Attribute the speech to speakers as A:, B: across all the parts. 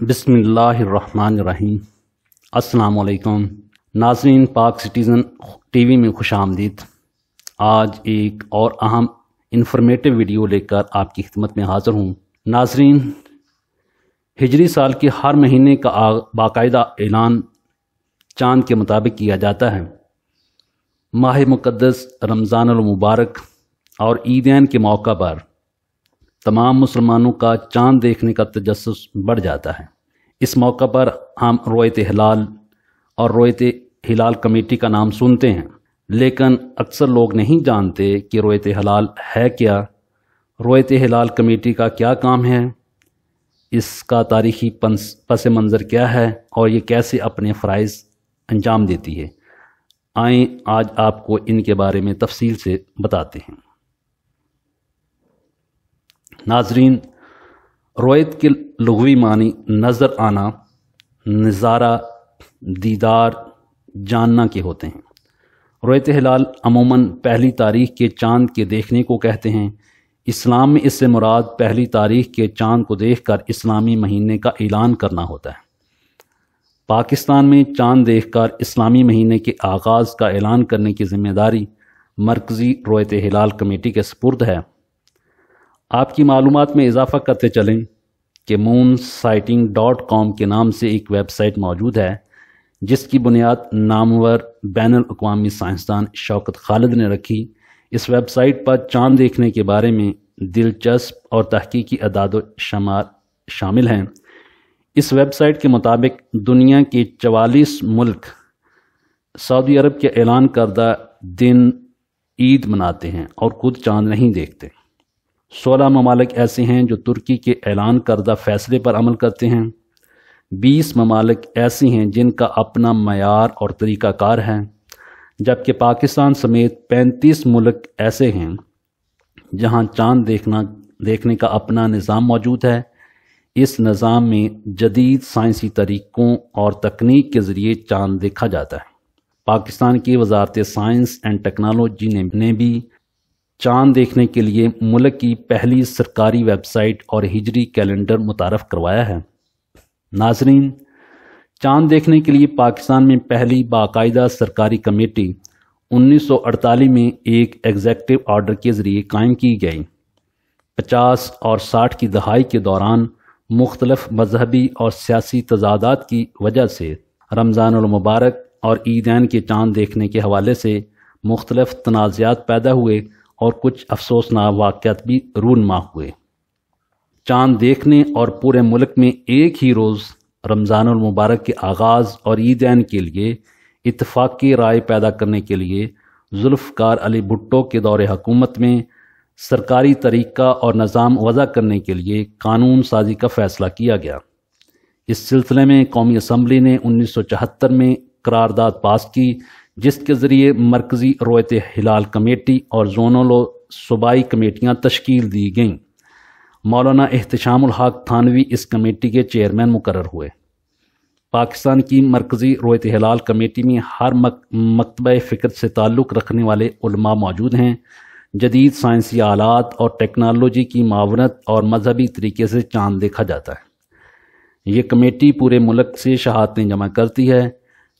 A: बिसमीम अल्लाम नाजरीन पाक सिटीज़न टी वी में खुश आमदीद आज एक और अहम इंफॉर्मेटिव वीडियो लेकर आपकी खिदमत में हाज़िर हूँ नाजरीन हिजरी साल के हर महीने का बाकायदा ऐलान चांद के मुताबिक किया जाता है माह मुक़दस रमज़ानमबारक और ईदैन के मौका पर तमाम मुसलमानों का चांद देखने का तजस बढ़ जाता है इस मौका पर हम रोयत हिलाल और रोयत हिलाल कमेटी का नाम सुनते हैं लेकिन अक्सर लोग नहीं जानते कि रोयत हिलाल है क्या रोयत हिलाल कमेटी का क्या काम है इसका तारीखी पस मंज़र क्या है और ये कैसे अपने फ़रज़ अंजाम देती है आए आज आपको इनके बारे में तफसील से बताते हैं नाजरीन रोयत के लघवी मानी नज़र आना नज़ारा दीदार जानना के होते हैं रोयत हिलाल अमूमन पहली तारीख के चांद के देखने को कहते हैं इस्लाम में इससे मुराद पहली तारीख के चांद को देखकर इस्लामी महीने का ऐलान करना होता है पाकिस्तान में चांद देखकर इस्लामी महीने के आगाज़ का ऐलान करने की जिम्मेदारी मरकज़ी रोयत हिलाल कमेटी के सपुर्द है आपकी मालूम में इजाफा करते चलें कि मून साइटिंग डॉट कॉम के नाम से एक वेबसाइट मौजूद है जिसकी बुनियाद नामवर बैन अवी साइंसदान शौकत खालिद ने रखी इस वेबसाइट पर चांद देखने के बारे में दिलचस्प और तहकीकी अदाद शुमार शामिल हैं इस वेबसाइट के मुताबिक दुनिया के चवालीस मुल्क सऊदी अरब के ऐलान करदा दिन ईद मनाते हैं और खुद चांद नहीं देखते सोलह ममालिक ऐसे हैं जो तुर्की के ऐलान करदा फैसले पर अमल करते हैं बीस ममालिक ऐसे हैं जिनका अपना मैार और तरीक़ाकार है जबकि पाकिस्तान समेत पैंतीस मुल्क ऐसे हैं जहाँ चांद देखना देखने का अपना निज़ाम मौजूद है इस निज़ाम में जदीद साइंसी तरीक़ों और तकनीक के ज़रिए चांद देखा जाता है पाकिस्तान की वजारत साइंस एंड टेक्नोलॉजी ने भी चांद देखने के लिए मुल्क की पहली सरकारी वेबसाइट और हिजरी कैलेंडर मुतारफ़ करवाया है नाजरीन चांद देखने के लिए पाकिस्तान में पहली बाकायदा सरकारी कमेटी 1948 में एक एग्जेक्टिव ऑर्डर के ज़रिए कायम की गई 50 और 60 की दहाई के दौरान मुख्तलफ मजहबी और सियासी तजादात की वजह से रमज़ानमबारक और ईदैन के चांद देखने के हवाले से मुख्तलफ तनाज़ात पैदा हुए और कुछ अफसोसनाक वाक़ भी रूनमा हुए चांद देखने और पूरे मुल्क में एक ही रोज़ रमज़ानमबारक के आगाज़ और ईदैन के लिए इतफाक़ी राय पैदा करने के लिए जुल्फकार अली भुट्टो के दौर हकूमत में सरकारी तरीक़ा और निज़ाम वज़ा करने के लिए कानून साजी का फ़ैसला किया गया इस सिलसिले में कौमी असम्बली ने उन्नीस सौ चौहत्तर में करारदाद पास की जिसके ज़रिए मरकज़ी रोयत हिलाल कमेटी और जोनोलो सूबाई कमेटियाँ तश्कील दी गईं मौलाना एहतशाम हक थानवी इस कमेटी के चेयरमैन मुकर हुए पाकिस्तान की मरकज़ी रोयत हिलाल कमेटी में हर मक, मकतब फ़िक्र से ताल्लुक़ रखने वाले मौजूद हैं जदीद साइंसी आलात और टेक्नोलॉजी की मावनत और मजहबी तरीके से चांद देखा जाता है ये कमेटी पूरे मुल्क से शहादतें जमा करती है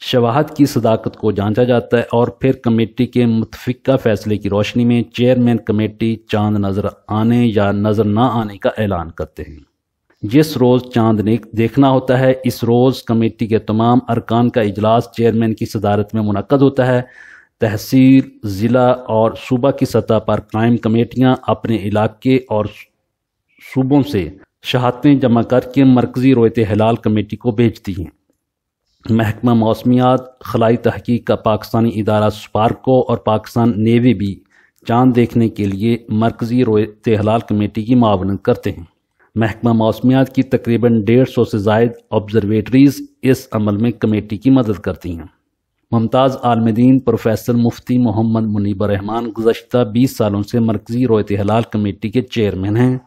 A: शवाहत की सदाकत को जांचा जाता है और फिर कमेटी के मुतफ़ा फैसले की रोशनी में चेयरमैन कमेटी चांद नज़र आने या नज़र ना आने का ऐलान करते हैं जिस रोज़ चांद ने देखना होता है इस रोज़ कमेटी के तमाम अरकान का इजलास चेयरमैन की सदारत में मुनद होता है तहसील ज़िला और सूबा की सतह पर कायम कमेटियाँ अपने इलाके और सूबों से शहादतें जमा करके मरकज़ी रोयत हलाल कमेटी को भेजती हैं महकमा मौसमियात खलाई तहकीक का पाकिस्तानी इदारा स्पार्को और पाकिस्तान नेवी भी चांद देखने के लिए मरकज़ी रोयत हलाल कमेटी की मावनत करते हैं महकमा मौसमियात की तकरीबन डेढ़ सौ से जायद ऑब्जरवेटरीज इस अमल में कमेटी की मदद करती हैं मुमताज़ आलमदीन प्रोफेसर मुफ्ती मोहम्मद मुनीब रहमान गुजशत बीस सालों से मरकज़ी रोयत हलाल कमेटी के चेयरमैन हैं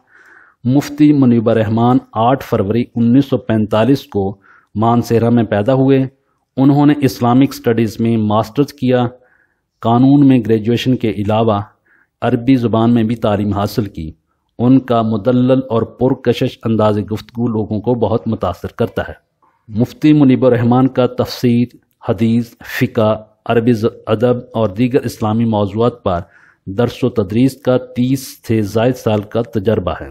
A: मुफ्ती मुनीब रहमान आठ फरवरी उन्नीस सौ पैंतालीस को मानसेरा में पैदा हुए उन्होंने इस्लामिक स्टडीज़ में मास्टर्स किया कानून में ग्रेजुएशन के अलावा अरबी ज़ुबान में भी तालीम हासिल की उनका मुदल और पुरकश अंदाज गुफ्तु लोगों को बहुत मुतासर करता है मुफ्ती मुनीबरहमान का तफसीर हदीस फ़िका अरबी अदब और दीगर इस्लामी मौजूद पर दरस व तदरीस का तीस से जायद साल का तजर्बा है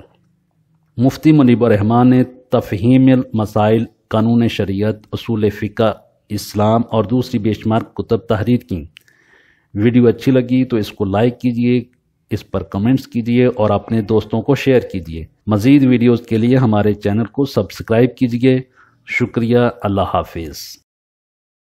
A: मुफ्ती मुनीबरहमान ने तफहीम मसाइल कानून शरीयत असूल फ़िका इस्लाम और दूसरी बेशुमार कुतब तहरीर की वीडियो अच्छी लगी तो इसको लाइक कीजिए इस पर कमेंट्स कीजिए और अपने दोस्तों को शेयर कीजिए मज़ीद वीडियोज़ के लिए हमारे चैनल को सब्सक्राइब कीजिए शुक्रिया अल्लाह हाफिज़